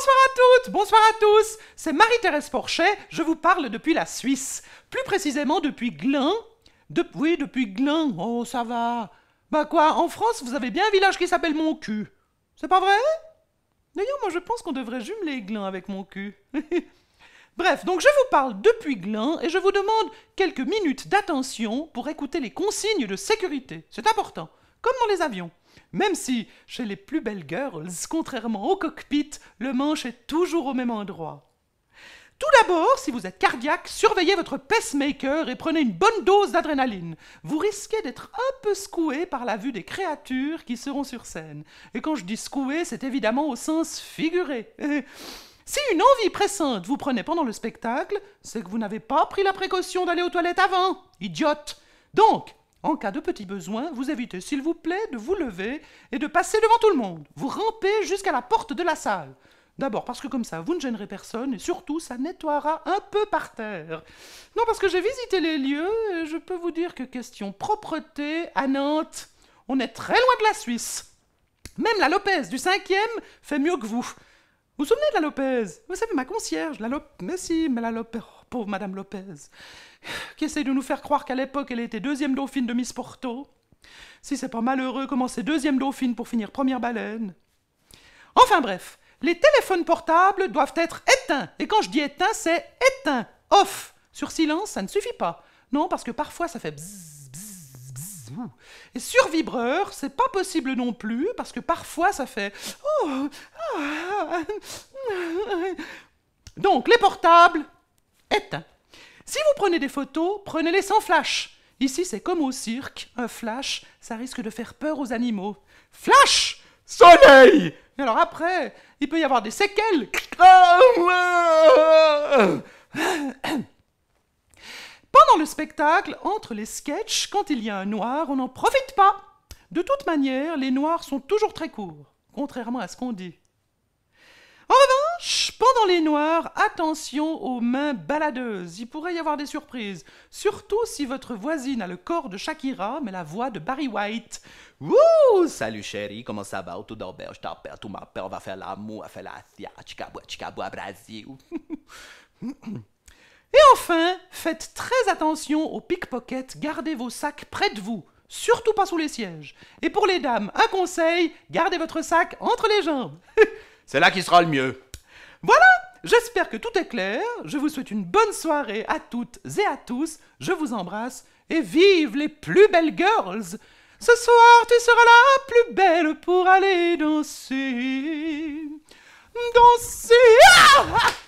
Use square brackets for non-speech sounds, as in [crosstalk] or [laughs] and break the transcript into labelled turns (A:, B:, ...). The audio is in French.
A: Bonsoir à toutes, bonsoir à tous, c'est Marie-Thérèse Porchet, je vous parle depuis la Suisse, plus précisément depuis Glin. Depuis Oui, depuis Glin, oh ça va. Bah quoi, en France, vous avez bien un village qui s'appelle Mon cul. C'est pas vrai D'ailleurs, moi je pense qu'on devrait jumeler Glin avec Mon cul. [laughs] Bref, donc je vous parle depuis Glin et je vous demande quelques minutes d'attention pour écouter les consignes de sécurité. C'est important, comme dans les avions. Même si, chez les plus belles girls, contrairement au cockpit, le manche est toujours au même endroit. Tout d'abord, si vous êtes cardiaque, surveillez votre pacemaker et prenez une bonne dose d'adrénaline. Vous risquez d'être un peu secoué par la vue des créatures qui seront sur scène. Et quand je dis secoué, c'est évidemment au sens figuré. [laughs] si une envie pressante vous prenez pendant le spectacle, c'est que vous n'avez pas pris la précaution d'aller aux toilettes avant, idiote. Donc, en cas de petit besoin, vous évitez, s'il vous plaît, de vous lever et de passer devant tout le monde. Vous rampez jusqu'à la porte de la salle. D'abord parce que comme ça, vous ne gênerez personne et surtout, ça nettoiera un peu par terre. Non, parce que j'ai visité les lieux et je peux vous dire que question propreté, à Nantes, on est très loin de la Suisse. Même la Lopez du 5e fait mieux que vous. Vous vous souvenez de la Lopez Vous savez, ma concierge, la Lopez. Mais si, mais la Lopez. Oh, pauvre Madame Lopez. Qui essaie de nous faire croire qu'à l'époque, elle était deuxième dauphine de Miss Porto. Si c'est pas malheureux, comment c'est deuxième dauphine pour finir première baleine Enfin bref, les téléphones portables doivent être éteints. Et quand je dis éteint, c'est éteint, off. Sur silence, ça ne suffit pas. Non, parce que parfois ça fait bzz Et sur vibreur, c'est pas possible non plus, parce que parfois ça fait. Oh, ah, [laughs] Donc, les portables, éteints. Si vous prenez des photos, prenez-les sans flash. Ici, c'est comme au cirque, un flash, ça risque de faire peur aux animaux. Flash Soleil alors après, il peut y avoir des séquelles. [coughs] Pendant le spectacle, entre les sketchs, quand il y a un noir, on n'en profite pas. De toute manière, les noirs sont toujours très courts, contrairement à ce qu'on dit. En revanche, pendant les noirs, attention aux mains baladeuses. Il pourrait y avoir des surprises. Surtout si votre voisine a le corps de Shakira, mais la voix de Barry White. Wouh Salut chérie, comment ça va? Tout d'abord, je t'appelle, tout ma on va faire l'amour, on va faire la tia, chicaboua, chicaboua, Brasil. [laughs] Et enfin, faites très attention aux pickpockets, gardez vos sacs près de vous, surtout pas sous les sièges. Et pour les dames, un conseil, gardez votre sac entre les jambes. [laughs] C'est là qui sera le mieux. Voilà, j'espère que tout est clair. Je vous souhaite une bonne soirée à toutes et à tous. Je vous embrasse et vive les plus belles girls. Ce soir, tu seras la plus belle pour aller danser. Danser. Ah, ah.